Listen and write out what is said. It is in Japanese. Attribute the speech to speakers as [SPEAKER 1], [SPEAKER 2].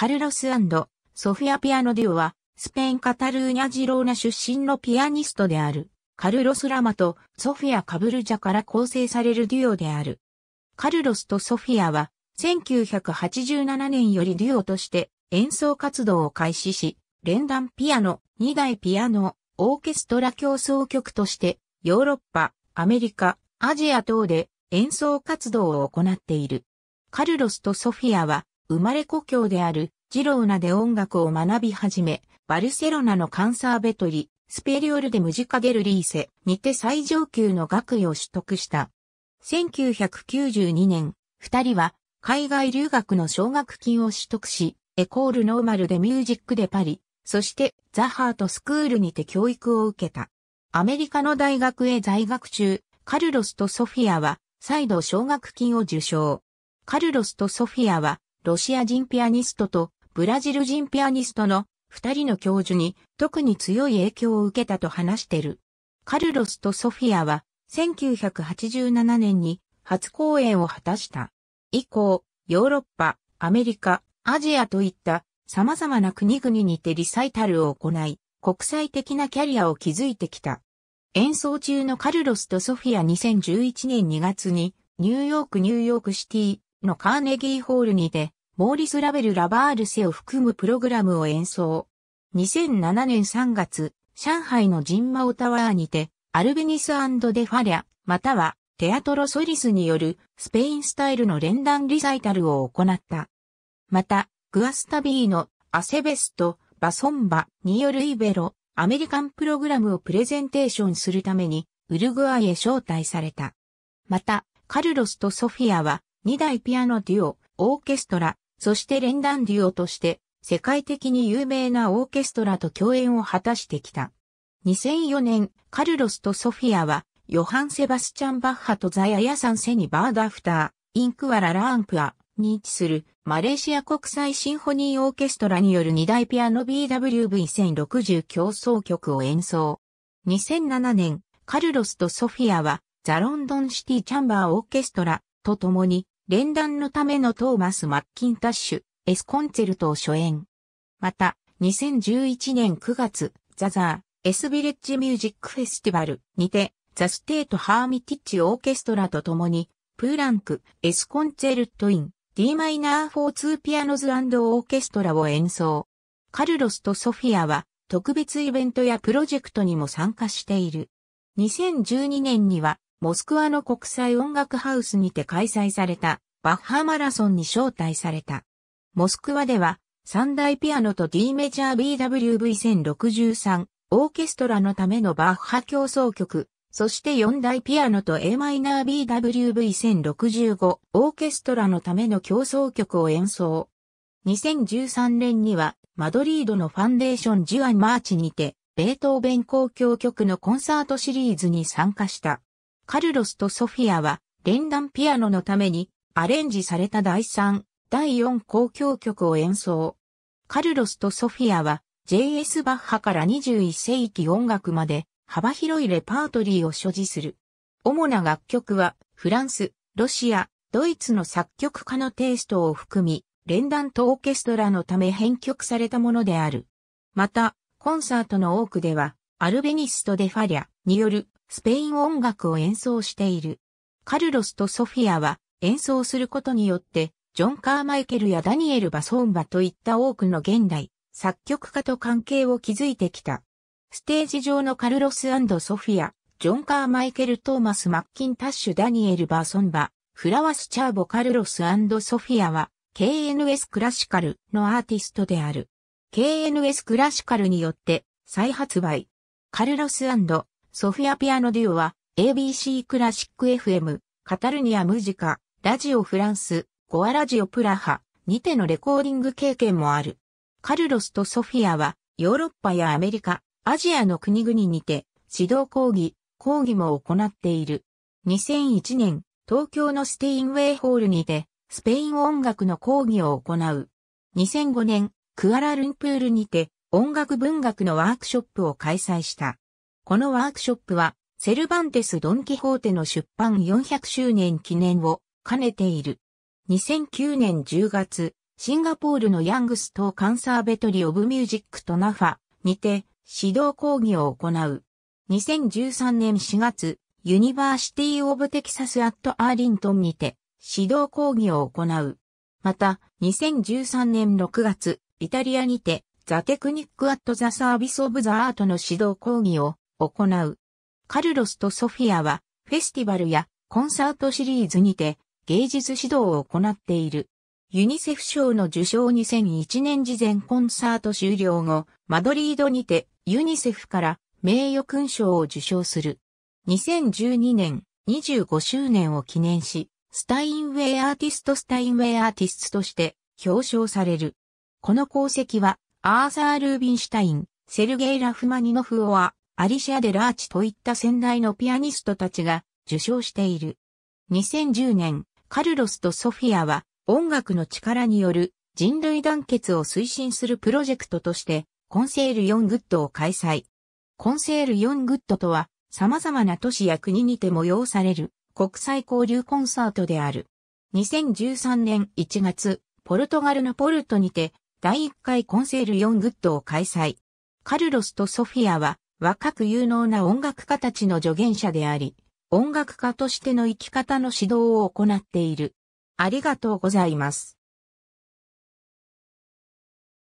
[SPEAKER 1] カルロスソフィア・ピアノデュオは、スペイン・カタルーニャ・ジローナ出身のピアニストである、カルロス・ラマとソフィア・カブルジャから構成されるデュオである。カルロスとソフィアは、1987年よりデュオとして演奏活動を開始し、連弾ピアノ、2台ピアノ、オーケストラ競争曲として、ヨーロッパ、アメリカ、アジア等で演奏活動を行っている。カルロスとソフィアは、生まれ故郷であるジローナで音楽を学び始め、バルセロナのカンサーベトリ、スペリオルでムジカゲルリーセにて最上級の学位を取得した。1992年、二人は海外留学の奨学金を取得し、エコールノーマルでミュージックでパリ、そしてザ・ハートスクールにて教育を受けた。アメリカの大学へ在学中、カルロスとソフィアは再度奨学金を受賞。カルロスとソフィアはロシア人ピアニストとブラジル人ピアニストの二人の教授に特に強い影響を受けたと話してる。カルロスとソフィアは1987年に初公演を果たした。以降、ヨーロッパ、アメリカ、アジアといった様々な国々にてリサイタルを行い、国際的なキャリアを築いてきた。演奏中のカルロスとソフィア2011年2月にニューヨークニューヨークシティのカーネギーホールにてモーリス・ラベル・ラバールセを含むプログラムを演奏。2007年3月、上海のジンマオタワーにて、アルベニスデファリア、またはテアトロソリスによるスペインスタイルの連弾リサイタルを行った。また、グアスタビーのアセベスト、バソンバによるイベロ、アメリカンプログラムをプレゼンテーションするために、ウルグアイへ招待された。また、カルロスとソフィアは、2台ピアノデュオ、オーケストラ、そして連弾デュオとして世界的に有名なオーケストラと共演を果たしてきた。2004年、カルロスとソフィアは、ヨハン・セバスチャン・バッハとザヤヤサン・セニ・バーダフター、インクワラ・ラーンプアに位置するマレーシア国際シンフォニーオーケストラによる2大ピアノ BWV1060 競争曲を演奏。2007年、カルロスとソフィアはザ・ロンドンシティ・チャンバー・オーケストラと共に連弾のためのトーマス・マッキンタッシュ、エスコンチェルトを初演。また、2011年9月、ザザー、エスビレッジミュージックフェスティバルにて、ザ・ステート・ハーミティッチ・オーケストラと共に、プーランク、エスコンチェルト・イン、Dm4-2 ピアノズオーケストラを演奏。カルロスとソフィアは、特別イベントやプロジェクトにも参加している。2012年には、モスクワの国際音楽ハウスにて開催されたバッハマラソンに招待された。モスクワでは三大ピアノと D メジャー BWV1063 オーケストラのためのバッハ競争曲、そして四大ピアノと a マイナー BWV1065 オーケストラのための競争曲を演奏。2013年にはマドリードのファンデーションジュアンマーチにてベートーベン交響曲のコンサートシリーズに参加した。カルロスとソフィアは連弾ピアノのためにアレンジされた第3、第4交響曲を演奏。カルロスとソフィアは JS バッハから21世紀音楽まで幅広いレパートリーを所持する。主な楽曲はフランス、ロシア、ドイツの作曲家のテイストを含み、連弾とオーケストラのため編曲されたものである。また、コンサートの多くでは、アルベニスト・デファリャによるスペイン音楽を演奏している。カルロスとソフィアは演奏することによって、ジョン・カーマイケルやダニエル・バソンバといった多くの現代、作曲家と関係を築いてきた。ステージ上のカルロスソフィア、ジョン・カーマイケル・トーマス・マッキンタッシュ・ダニエル・バーソンバ、フラワス・チャーボ・カルロスソフィアは、KNS クラシカルのアーティストである。KNS クラシカルによって再発売、カルロスソフィアピアノデュオは ABC クラシック FM、カタルニアムジカ、ラジオフランス、ゴアラジオプラハにてのレコーディング経験もある。カルロスとソフィアはヨーロッパやアメリカ、アジアの国々にて指導講義、講義も行っている。2001年、東京のステインウェイホールにてスペイン音楽の講義を行う。2005年、クアラルンプールにて音楽文学のワークショップを開催した。このワークショップは、セルバンテス・ドン・キホーテの出版400周年記念を兼ねている。2009年10月、シンガポールのヤングス島カンサーベトリ・オブ・ミュージックとナファにて指導講義を行う。2013年4月、ユニバーシティ・オブ・テキサス・アット・アーリントンにて指導講義を行う。また、2013年6月、イタリアにてザ・テクニック・アット・ザ・サービス・オブ・ザ・アートの指導講義を行う。カルロスとソフィアは、フェスティバルやコンサートシリーズにて、芸術指導を行っている。ユニセフ賞の受賞2001年事前コンサート終了後、マドリードにてユニセフから名誉勲章を受賞する。2012年25周年を記念し、スタインウェイアーティストスタインウェイアーティストとして表彰される。この功績はアーサー・ルービンシュタイン、セルゲイ・ラフマニノフオア、アリシア・デ・ラーチといった先代のピアニストたちが受賞している。2010年、カルロスとソフィアは音楽の力による人類団結を推進するプロジェクトとして、コンセール4グッドを開催。コンセール4グッドとは、様々な都市や国にて催される国際交流コンサートである。2013年1月、ポルトガルのポルトにて第1回コンセール4グッドを開催。カルロスとソフィアは若く有能な音楽家たちの助言者であり、音楽家としての生き方の指導を行っている。ありがとうございます。